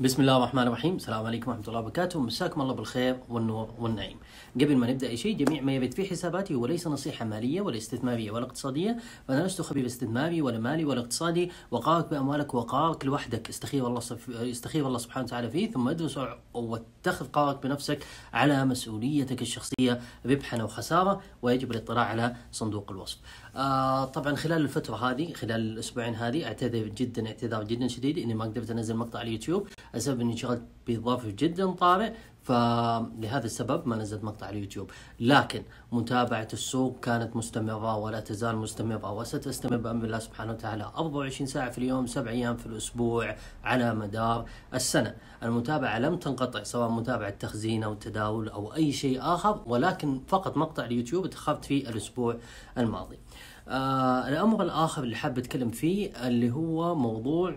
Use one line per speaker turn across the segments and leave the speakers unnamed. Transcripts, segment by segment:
بسم الله الرحمن الرحيم السلام عليكم ورحمة الله وبركاته مساكم الله بالخير والنور والنعيم قبل ما نبدأ أي شيء جميع ما يبت في حساباتي هو ليس نصيحة مالية ولا استثمارية ولا اقتصادية فأنا لست خبير استثماري ولا مالي ولا اقتصادي وقارك بأموالك وقارك لوحدك استخير الله صف... استخير الله سبحانه وتعالى فيه ثم ادرس واتخذ قرارك بنفسك على مسؤوليتك الشخصية ربحا أو خسارة ويجب الاطلاع على صندوق الوصف آه طبعا خلال الفترة هذه خلال الأسبوعين هذه أعتذر جدا اعتذار جدا شديد إني ما قدرت أنزل مقطع على اليوتيوب السبب اني شغلت بظرف جدا طارئ فلهذا السبب ما نزلت مقطع على اليوتيوب لكن متابعة السوق كانت مستمرة ولا تزال مستمرة وستستمر بأمر الله سبحانه وتعالى 24 ساعة في اليوم 7 أيام في الأسبوع على مدار السنة المتابعة لم تنقطع سواء متابعة تخزين أو تداول أو أي شيء آخر ولكن فقط مقطع اليوتيوب اتخذت فيه الأسبوع الماضي آه الأمر الآخر اللي حاب أتكلم فيه اللي هو موضوع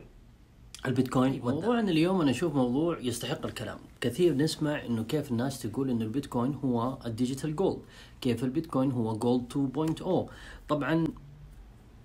البيتكوين موضوعنا اليوم انا اشوف موضوع يستحق الكلام كثير نسمع انه كيف الناس تقول انه البيتكوين هو الديجيتال جولد كيف البيتكوين هو جولد 2.0 طبعا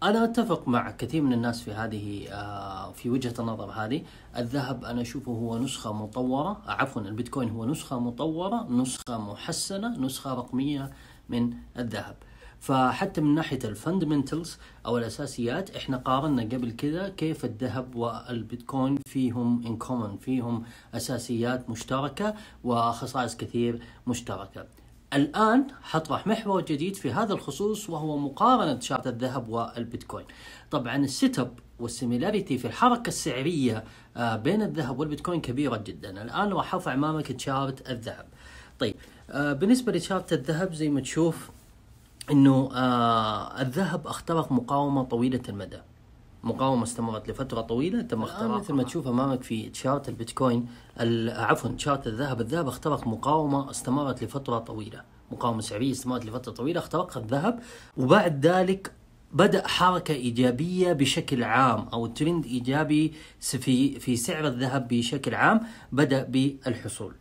انا اتفق مع كثير من الناس في هذه آه، في وجهه النظر هذه الذهب انا اشوفه هو نسخه مطوره عفوا البيتكوين هو نسخه مطوره نسخه محسنه نسخه رقميه من الذهب فحتى من ناحيه الفندمنتلز او الاساسيات احنا قارنا قبل كذا كيف الذهب والبيتكوين فيهم ان كومن فيهم اساسيات مشتركه وخصائص كثير مشتركه الآن حطرح محور جديد في هذا الخصوص وهو مقارنة شارة الذهب والبيتكوين طبعا السيت اب والسيميلاريتي في الحركة السعرية آه، بين الذهب والبيتكوين كبيرة جدا الآن راح أرفع أمامك شارة الذهب طيب آه، بالنسبة لشارة الذهب زي ما تشوف انه آه الذهب اخترق مقاومه طويله المدى مقاومه استمرت لفتره طويله تم اختراقها مثل ما تشوف امامك في تشارت البيتكوين عفوا تشارت الذهب الذهب اخترق مقاومه استمرت لفتره طويله مقاومه سعريه استمرت لفتره طويله اخترقها الذهب وبعد ذلك بدا حركه ايجابيه بشكل عام او ترند ايجابي في في سعر الذهب بشكل عام بدا بالحصول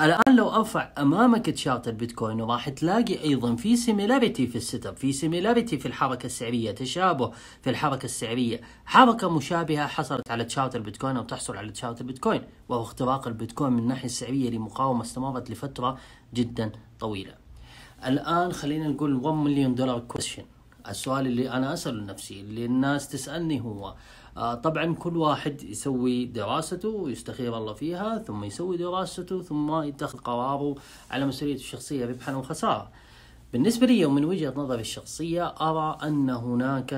الان لو ارفع امامك تشارت البيتكوين وراح تلاقي ايضا في سيميلاريتي في السيت اب في سيميلاريتي في الحركه السعريه تشابه في الحركه السعريه حركه مشابهه حصلت على تشارت البيتكوين او تحصل على تشارت البيتكوين وهو اختراق البيتكوين من الناحيه السعريه لمقاومه استمرت لفتره جدا طويله الان خلينا نقول 1 مليون دولار كويشن السؤال اللي انا اساله لنفسي اللي الناس تسالني هو آه، طبعا كل واحد يسوي دراسته ويستخير الله فيها ثم يسوي دراسته ثم يتخذ قراره على مسؤوليته الشخصية ربحا وخسارة بالنسبة لي ومن وجهة نظري الشخصية أرى أن هناك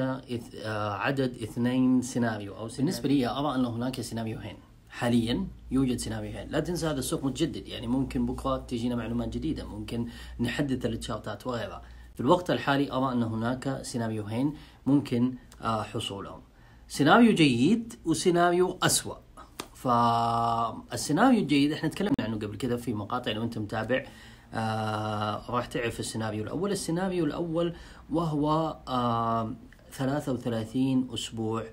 آه، عدد اثنين سيناريو أو سيناريو. بالنسبة لي أرى أن هناك سيناريوهين حاليا يوجد سيناريوهين لا تنسى هذا السوق متجدد يعني ممكن بكرة تجينا معلومات جديدة ممكن نحدث التشارتات وغيرها في الوقت الحالي أرى أن هناك سيناريوهين ممكن آه، حصولهم سيناريو جيد وسيناريو أسوأ فالسيناريو الجيد احنا تكلمنا عنه قبل كذا في مقاطع لو انت متابع آه راح تعرف السيناريو الأول السيناريو الأول وهو آه 33 أسبوع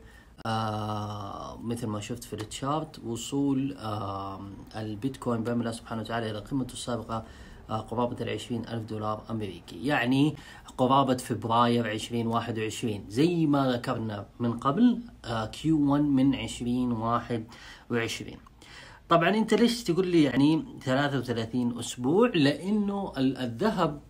آه مثل ما شفت في التشارت وصول آه البيتكوين بأمر الله سبحانه وتعالى إلى قيمته السابقة قرابة العشرين ألف دولار أمريكي يعني قرابة فبراير 2021 زي ما ذكرنا من قبل آه، كيو 1 من 2021 طبعا انت ليش تقول لي يعني 33 اسبوع لانه الذهب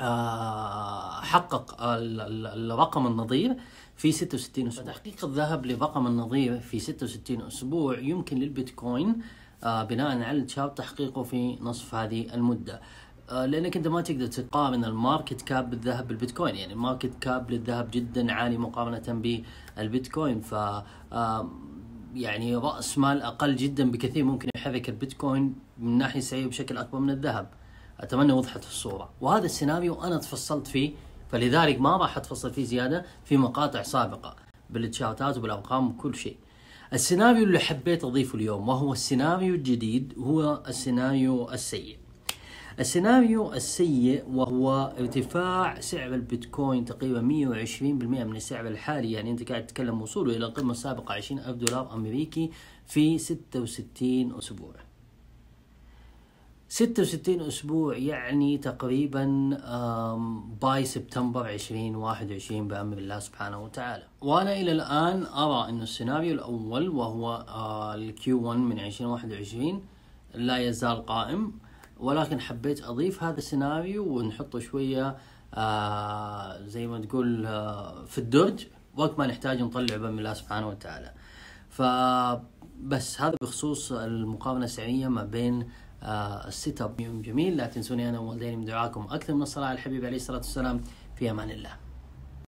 آه، حقق الرقم النظير في 66 اسبوع تحقيق الذهب لرقم النظير في 66 اسبوع يمكن للبيتكوين آه، بناء على التشارت تحقيقه في نصف هذه المده آه، لانك انت ما تقدر تقارن الماركت كاب بالذهب بالبيتكوين يعني الماركت كاب للذهب جدا عالي مقارنه بالبيتكوين ف آه، يعني راس مال اقل جدا بكثير ممكن يحرك البيتكوين من ناحيه سعيه بشكل اكبر من الذهب اتمنى وضحت الصوره وهذا السيناريو انا تفصلت فيه فلذلك ما راح اتفصل فيه زياده في مقاطع سابقه بالتشارتات وبالارقام وكل شيء السيناريو اللي حبيت أضيفه اليوم وهو السيناريو الجديد هو السيناريو السيء السيناريو السيء وهو ارتفاع سعر البيتكوين تقريبا 120% من السعر الحالي يعني انت قاعد تتكلم وصوله الى القمه السابقه 20000 دولار امريكي في 66 اسبوع 66 اسبوع يعني تقريبا باي سبتمبر 2021 بامر الله سبحانه وتعالى وانا الى الان ارى انه السيناريو الاول وهو آه، الكيو 1 من 2021 لا يزال قائم ولكن حبيت اضيف هذا السيناريو ونحطه شويه آه، زي ما تقول آه، في الدرج وقت ما نحتاج نطلع بامر الله سبحانه وتعالى ف بس هذا بخصوص المقارنه السعريه ما بين آه، السيت اب يوم جميل لا تنسوني انا ووالديني من دعائكم اكثر من الصلاه على الحبيب عليه الصلاه والسلام في امان الله